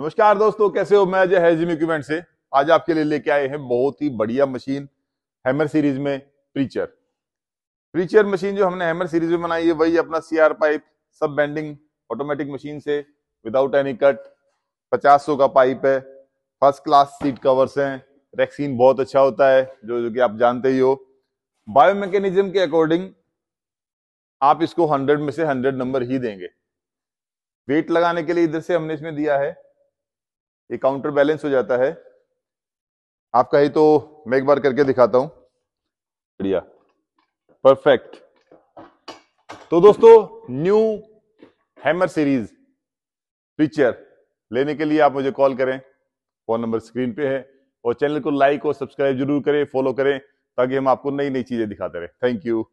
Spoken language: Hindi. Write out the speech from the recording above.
नमस्कार दोस्तों कैसे हो मैं अजय हैजिम इक्विपमेंट से आज आपके लिए लेके आए हैं बहुत ही बढ़िया मशीन हैमर सीरीज में प्रीचर प्रीचर मशीन जो हमने हैमर सीरीज में बनाई है वही अपना सीआर पाइप सब बेंडिंग ऑटोमेटिक मशीन से विदाउट एनी कट पचास का पाइप है फर्स्ट क्लास सीट कवर्स हैं रेक्सीन बहुत अच्छा होता है जो जो कि आप जानते ही हो मैकेनिज्म के अकॉर्डिंग आप इसको हंड्रेड में से हंड्रेड नंबर ही देंगे वेट लगाने के लिए इधर से हमने इसमें दिया है ये काउंटर बैलेंस हो जाता है आपका ही तो मैं एक बार करके दिखाता हूं बढ़िया परफेक्ट तो दोस्तों न्यू हैमर सीरीज पिक्चर लेने के लिए आप मुझे कॉल करें फोन नंबर स्क्रीन पे है और चैनल को लाइक और सब्सक्राइब जरूर करें फॉलो करें ताकि हम आपको नई नई चीजें दिखाते रहे थैंक यू